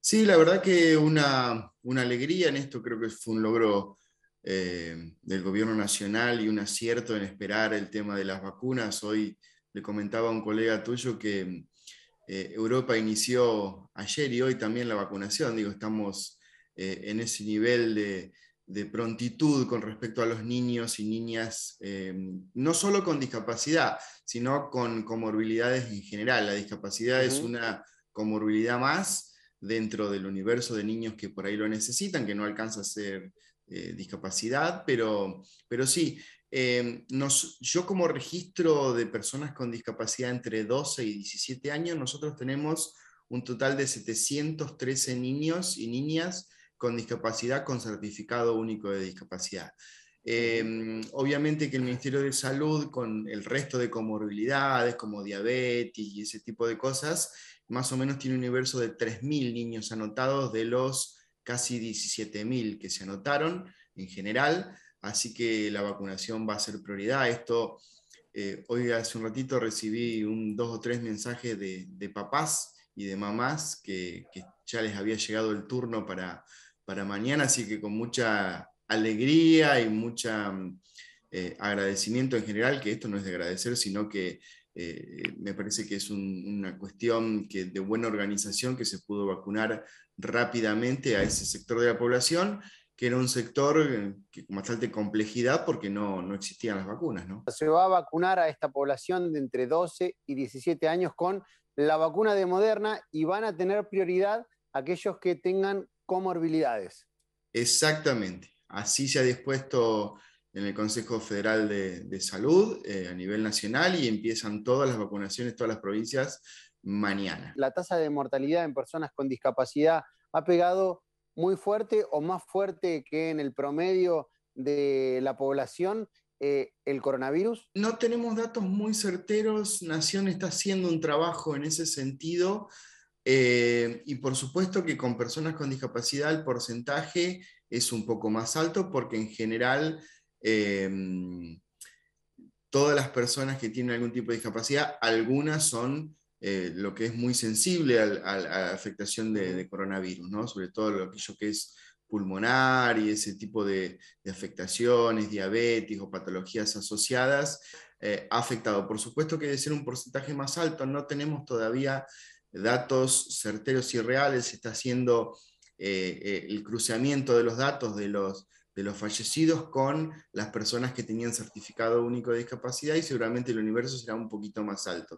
Sí, la verdad que una, alegría en esto, creo que fue un logro eh, del gobierno nacional y un acierto en esperar el tema de las vacunas. Hoy le comentaba a un colega tuyo que eh, Europa inició ayer y hoy también la vacunación. Digo, estamos eh, en ese nivel de, prontitud con respecto a los niños y niñas, no solo con discapacidad, sino con comorbilidades en general. La discapacidad es una comorbilidad más dentro del universo de niños que por ahí lo necesitan, que no alcanza a ser eh, discapacidad, pero, pero sí, eh, nos, yo como registro de personas con discapacidad entre 12 y 17 años, nosotros tenemos un total de 713 niños y niñas con discapacidad con certificado único de discapacidad. Em, obviamente que el Ministerio de Salud, con el resto de comorbilidades como diabetes y ese tipo de cosas, más o menos tiene un universo de 3.000 niños anotados de los casi 17.000 que se anotaron en general, así que la vacunación va a ser prioridad. Esto, eh, hoy hace un ratito recibí un, dos o tres mensajes de, papás y de mamás que, ya les había llegado el turno para, para mañana, así que con mucha alegría y mucha... Mm, eh, agradecimiento en general, que esto no es de agradecer, sino que eh, me parece que es una cuestión de buena organización que se pudo vacunar rápidamente a ese sector de la población, que era un sector eh, con bastante complejidad porque no, existían las vacunas. Se va a vacunar a esta población de entre 12 y 17 años con la vacuna de Moderna y van a tener prioridad aquellos que tengan comorbilidades. Exactamente. Así se ha dispuesto en el Consejo Federal de, Salud eh, a nivel nacional y empiezan todas las vacunaciones, todas las provincias mañana. La tasa de mortalidad en personas con discapacidad ha pegado muy fuerte o más fuerte que en el promedio de la población eh, el coronavirus? No tenemos datos muy certeros. Nación está haciendo un trabajo en ese sentido. Eh, y por supuesto que con personas con discapacidad el porcentaje es un poco más alto porque en general Em, todas las personas que tienen algún tipo de discapacidad, algunas son eh, lo que es muy sensible a la afectación de, coronavirus, sobre todo lo, aquello que es pulmonar y ese tipo de, afectaciones, diabetes o patologías asociadas, eh, ha afectado. Por supuesto que debe ser un porcentaje más alto, no tenemos todavía datos certeros y reales, se está haciendo eh, el cruceamiento de los datos de los de los fallecidos con las personas que tenían certificado único de discapacidad y seguramente el universo será un poquito más alto.